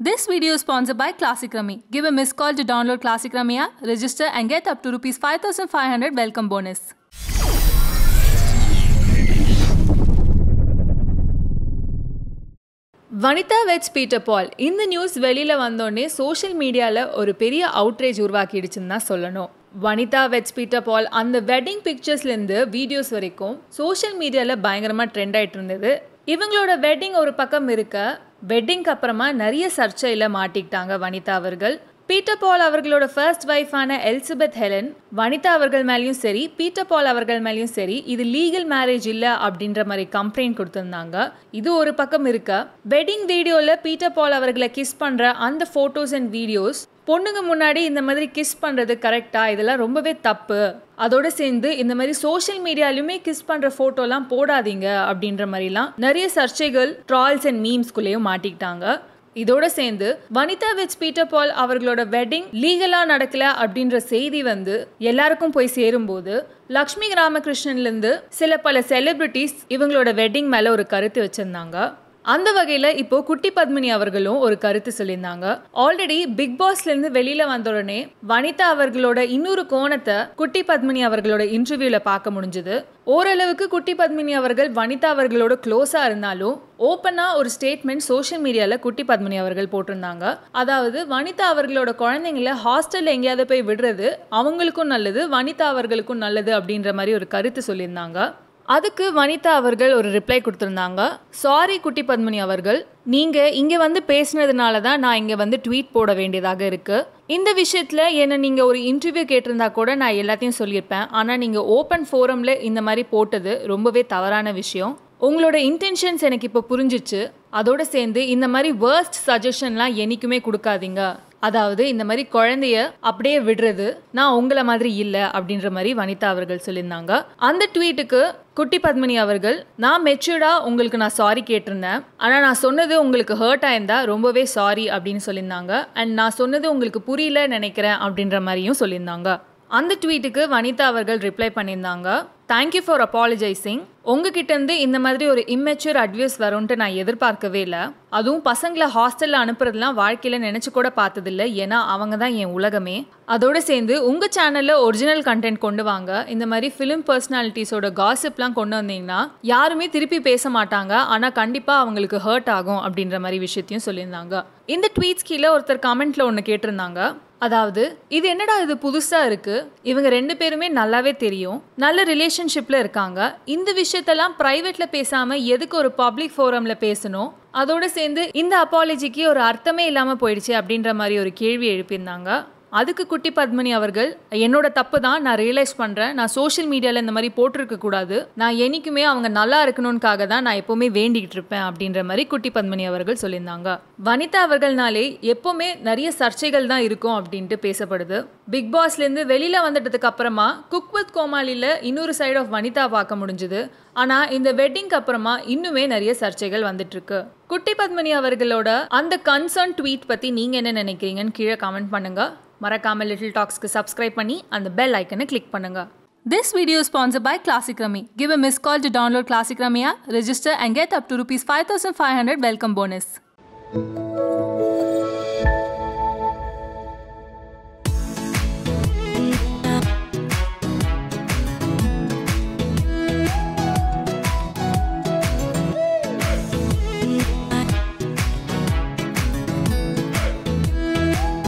This video is sponsored by Classic Rummy. Give a missed call to download Classic Rummy app, register and get up to rupees 5500 welcome bonus. Vanitha weds Peter Paul இந்த news வெளியில் வந்தோடனே social மீடியாவில் ஒரு பெரிய outrage உருவாக்கிடுச்சுன்னு தான் சொல்லணும் Vanitha weds Peter Paul அந்த wedding பிக்சர்ஸ்லேருந்து வீடியோஸ் வரைக்கும் சோஷியல் மீடியாவில் பயங்கரமாக ட்ரெண்ட் ஆகிட்டு இருந்தது இவங்களோட வெட்டிங் ஒரு பக்கம் இருக்க வெட்டிங்க்கு அப்புறமா நிறைய சர்ச்சையில் மாட்டிக்கிட்டாங்க வனிதா அவர்கள் பீட்டர் பால் அவர்களோட ஃபர்ஸ்ட் ஒய்ஃபான எலிசபெத் ஹெலன் வனிதா அவர்கள் மேலேயும் சரி பீட்டர் பால் அவர்கள் மேலேயும் சரி இது லீகல் மேரேஜ் இல்லை அப்படின்ற மாதிரி கம்ப்ளைண்ட் கொடுத்துருந்தாங்க இது ஒரு பக்கம் இருக்க வெட்டிங் வீடியோவில் பீட்டர் பால் அவர்களை கிஸ் பண்ணுற அந்த ஃபோட்டோஸ் அண்ட் வீடியோஸ் பொண்ணுங்க முன்னாடி இந்த மாதிரி கிஸ் பண்ணுறது கரெக்டாக இதெல்லாம் ரொம்பவே தப்பு அதோடு சேர்ந்து இந்த மாதிரி சோஷியல் மீடியாலையுமே கிஸ் பண்ணுற ஃபோட்டோலாம் போடாதீங்க அப்படின்ற மாதிரிலாம் நிறைய சர்ச்சைகள் ட்ரால்ஸ் அண்ட் மீம்ஸ்குள்ளேயும் மாட்டிக்கிட்டாங்க இதோட சேர்ந்து வனிதா வெச் பீட்டர் பால் அவர்களோட வெட்டிங் லீகலாக நடக்கல அப்படின்ற செய்தி வந்து எல்லாருக்கும் போய் சேரும்போது லக்ஷ்மி ராமகிருஷ்ணன்லேருந்து சில பல செலிபிரிட்டிஸ் இவங்களோட வெட்டிங் மேலே ஒரு கருத்து வச்சுருந்தாங்க அந்த வகையில் இப்போ குட்டி பத்மினி அவர்களும் ஒரு கருத்து சொல்லியிருந்தாங்க ஆல்ரெடி பிக் பாஸ்ல இருந்து வெளியில வந்த உடனே வனிதா அவர்களோட இன்னொரு கோணத்தை குட்டி பத்மினி அவர்களோட இன்டர்வியூல பார்க்க முடிஞ்சது ஓரளவுக்கு குட்டி பத்மினி அவர்கள் வனிதா அவர்களோட க்ளோஸா இருந்தாலும் ஓப்பனா ஒரு ஸ்டேட்மெண்ட் சோஷியல் மீடியால குட்டி பத்மினி அவர்கள் போட்டிருந்தாங்க அதாவது வனிதா அவர்களோட குழந்தைங்கள ஹாஸ்டல்ல எங்கேயாவது போய் விடுறது அவங்களுக்கும் நல்லது வனிதா அவர்களுக்கும் நல்லது அப்படின்ற மாதிரி ஒரு கருத்து சொல்லியிருந்தாங்க அதுக்கு வனிதா அவர்கள் ஒரு ரிப்ளை கொடுத்துருந்தாங்க சாரி குட்டி பத்மினி அவர்கள் நீங்கள் இங்கே வந்து பேசினதுனால தான் நான் இங்கே வந்து ட்வீட் போட வேண்டியதாக இருக்குது இந்த விஷயத்தில் என்னை நீங்கள் ஒரு இன்டர்வியூ கேட்டிருந்தா கூட நான் எல்லாத்தையும் சொல்லியிருப்பேன் ஆனால் நீங்கள் ஓப்பன் ஃபோரமில் இந்த மாதிரி போட்டது ரொம்பவே தவறான விஷயம் உங்களோட இன்டென்ஷன்ஸ் எனக்கு இப்போ புரிஞ்சிச்சு அதோடு சேர்ந்து இந்த மாதிரி வேர்ஸ்ட் சஜஷன்லாம் என்றைக்குமே கொடுக்காதீங்க அதாவது இந்த மாதிரி குழந்தைய அப்படியே விடுறது நான் உங்களை மாதிரி இல்லை அப்படின்ற மாதிரி வனிதா அவர்கள் சொல்லியிருந்தாங்க அந்த ட்வீட்டுக்கு குட்டி பத்மினி அவர்கள் நான் மெச்சூர்டா உங்களுக்கு நான் சாரி கேட்டிருந்தேன் ஆனால் நான் சொன்னது உங்களுக்கு ஹர்ட் ஆயிருந்தா ரொம்பவே சாரி அப்படின்னு சொல்லியிருந்தாங்க அண்ட் நான் சொன்னது உங்களுக்கு புரியல நினைக்கிறேன் அப்படின்ற மாதிரியும் சொல்லியிருந்தாங்க அந்த ட்வீட்டுக்கு வனிதா அவர்கள் ரிப்ளை பண்ணியிருந்தாங்க தேங்க்யூ ஃபார் அப்பாலஜைசிங் உங்ககிட்டேருந்து இந்த மாதிரி ஒரு இம்மெச்சூர் அட்வைஸ் வரும்ன்ட்டு நான் எதிர்பார்க்கவே இல்லை அதுவும் பசங்களை ஹாஸ்டலில் அனுப்புறதுலாம் வாழ்க்கையில் நினச்சி கூட இல்லை ஏன்னா அவங்க தான் என் உலகமே அதோடு சேர்ந்து உங்கள் சேனலில் ஒரிஜினல் கண்டென்ட் கொண்டு வாங்க இந்த மாதிரி ஃபிலிம் பர்சனாலிட்டிஸோட காசிப்லாம் கொண்டு வந்தீங்கன்னா யாருமே திருப்பி பேச மாட்டாங்க ஆனால் கண்டிப்பாக அவங்களுக்கு ஹர்ட் ஆகும் அப்படின்ற மாதிரி விஷயத்தையும் சொல்லியிருந்தாங்க இந்த ட்வீட்ஸ் கீழே ஒருத்தர் கமெண்ட்டில் ஒன்று கேட்டிருந்தாங்க அதாவது இது என்னடா இது புதுசாக இருக்குது இவங்க ரெண்டு பேருமே நல்லாவே தெரியும் நல்ல ரிலேஷன்ஷிப்பில் இருக்காங்க இந்த விஷயத்தெல்லாம் ப்ரைவேட்டில் பேசாமல் எதுக்கு ஒரு பப்ளிக் ஃபோரமில் பேசணும் அதோடு சேர்ந்து இந்த அப்பாலஜிக்கு ஒரு அர்த்தமே இல்லாமல் போயிடுச்சு அப்படின்ற மாதிரி ஒரு கேள்வி எழுப்பியிருந்தாங்க அதுக்கு குட்டி பத்மினி அவர்கள் என்னோட தப்பு தான் நான் ரியலைஸ் பண்ணுறேன் நான் சோஷியல் மீடியாவில் இந்த மாதிரி போட்டிருக்க கூடாது நான் என்றைக்குமே அவங்க நல்லா இருக்கணும்னுக்காக தான் நான் எப்போவுமே வேண்டிகிட்டு இருப்பேன் அப்படின்ற மாதிரி குட்டி பத்மினி அவர்கள் சொல்லியிருந்தாங்க வனிதா அவர்கள்னாலே எப்போவுமே நிறைய சர்ச்சைகள் தான் இருக்கும் அப்படின்ட்டு பேசப்படுது பிக் பாஸ்லேருந்து வெளியில் வந்துட்டதுக்கு அப்புறமா குக் வித் கோமாளியில் இன்னொரு சைடு ஆஃப் வனிதா பார்க்க முடிஞ்சுது ஆனால் இந்த வெட்டிங்க்கு அப்புறமா இன்னுமே நிறைய சர்ச்சைகள் வந்துட்டுருக்கு குட்டி பத்மினி அவர்களோட அந்த கன்சர்ன் ட்வீட் பற்றி நீங்கள் என்ன நினைக்கிறீங்கன்னு கீழே கமெண்ட் பண்ணுங்க மறக்காமல் லிட்டில் டாக்ஸ்க்கு சப்ஸ்கிரைப் பண்ணி அந்த பெல் ஐக்கனை கிளிக் பண்ணுங்கள் this video sponsor by classic rummy give a miss call to download classic ரமியா register and get up to rupees five thousand five hundred welcome bonus